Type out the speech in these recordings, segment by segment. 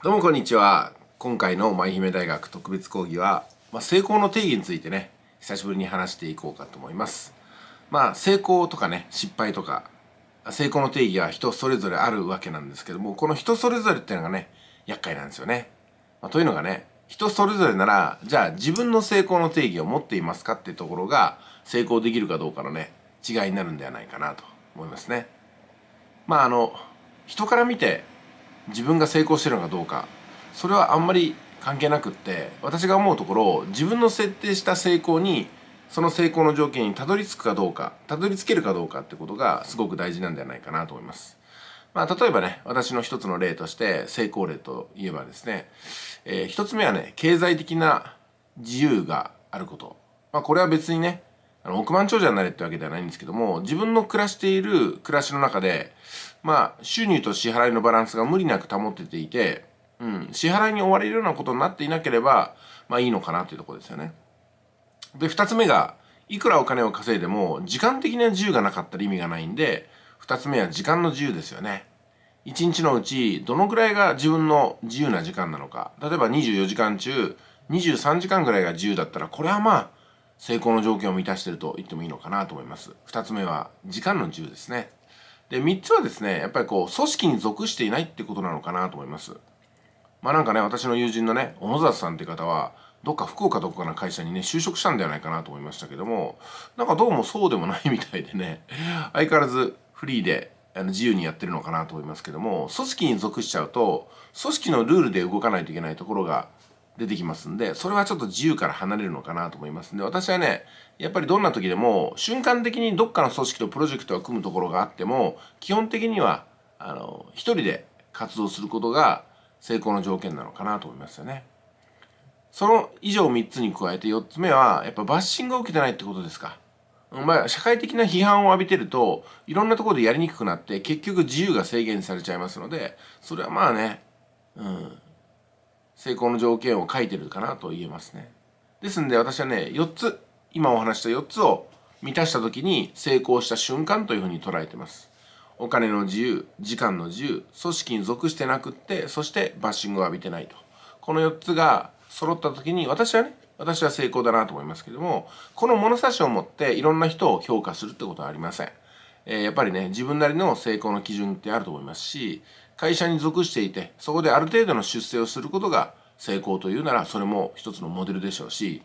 どうもこんにちは今回の舞姫大学特別講義は、まあ、成功の定義についてね久しぶりに話していこうかと思いますまあ成功とかね失敗とか成功の定義は人それぞれあるわけなんですけどもこの人それぞれっていうのがね厄介なんですよね、まあ、というのがね人それぞれならじゃあ自分の成功の定義を持っていますかってところが成功できるかどうかのね違いになるんではないかなと思いますねまああの人から見て自分が成功してるのかどうかそれはあんまり関係なくって私が思うところ自分の設定した成功にその成功の条件にたどり着くかどうかたどり着けるかどうかってことがすごく大事なんではないかなと思います。まあ、例えばね、私の一つの例として、成功例といえばですね、えー、一つ目はね、経済的な自由があること。まあ、これは別にね、あの億万長者になれってわけではないんですけども、自分の暮らしている暮らしの中で、まあ、収入と支払いのバランスが無理なく保てていて、うん、支払いに追われるようなことになっていなければ、まあいいのかなというところですよね。で、2つ目が、いくらお金を稼いでも、時間的な自由がなかったら意味がないんで、2つ目は時間の自由ですよね。1日のうち、どのくらいが自分の自由な時間なのか。例えば24時間中、23時間ぐらいが自由だったら、これはまあ、成功の条件を満たしてると言ってもいいのかなと思います。2つ目は、時間の自由ですね。で、3つはですね、やっぱりこう、組織に属していないってことなのかなと思います。まあなんかね、私の友人のね、小野沢さんって方は、どっか福岡どこかの会社にね、就職したんではないかなと思いましたけども、なんかどうもそうでもないみたいでね、相変わらずフリーで、あの自由にやってるのかなと思いますけども、組織に属しちゃうと、組織のルールで動かないといけないところが出てきますんで、それはちょっと自由から離れるのかなと思いますんで、私はね、やっぱりどんな時でも、瞬間的にどっかの組織とプロジェクトを組むところがあっても、基本的には、あの、一人で活動することが成功の条件なのかなと思いますよね。その以上3つに加えて4つ目は、やっぱバッシングを受けてないってことですか。まあ、社会的な批判を浴びてると、いろんなところでやりにくくなって、結局自由が制限されちゃいますので、それはまあね、うん、成功の条件を書いてるかなと言えますねですんで私はね4つ今お話した4つを満たした時に成功した瞬間というふうに捉えてますお金の自由時間の自由組織に属してなくってそしてバッシングを浴びてないとこの4つが揃った時に私はね私は成功だなと思いますけどもこの物差しを持っていろんな人を評価するってことはありませんえやっぱりね自分なりの成功の基準ってあると思いますし会社に属していてそこである程度の出世をすることが成功というならそれも一つのモデルでしょうし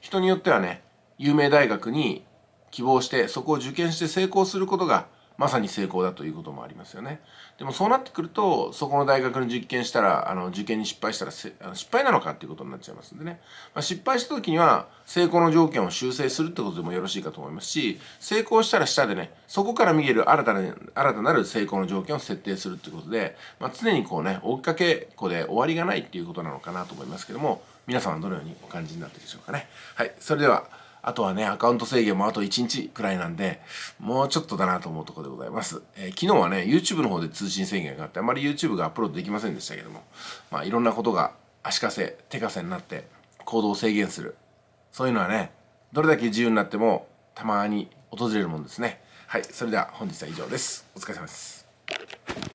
人によってはね有名大学に希望してそこを受験して成功することがまさに成功だということもありますよね。でもそうなってくると、そこの大学の実験したら、あの、受験に失敗したらせ、失敗なのかっていうことになっちゃいますんでね。まあ、失敗した時には、成功の条件を修正するってことでもよろしいかと思いますし、成功したら下でね、そこから見える新たな、新たなる成功の条件を設定するってことで、まあ、常にこうね、追っかけっこで終わりがないっていうことなのかなと思いますけども、皆さんはどのようにお感じになってるでしょうかね。はい、それでは、あとはね、アカウント制限もあと1日くらいなんで、もうちょっとだなと思うところでございます。えー、昨日はね、YouTube の方で通信制限があって、あまり YouTube がアップロードできませんでしたけども、まあいろんなことが足かせ、手かせになって行動を制限する。そういうのはね、どれだけ自由になってもたまに訪れるもんですね。はい、それでは本日は以上です。お疲れ様です。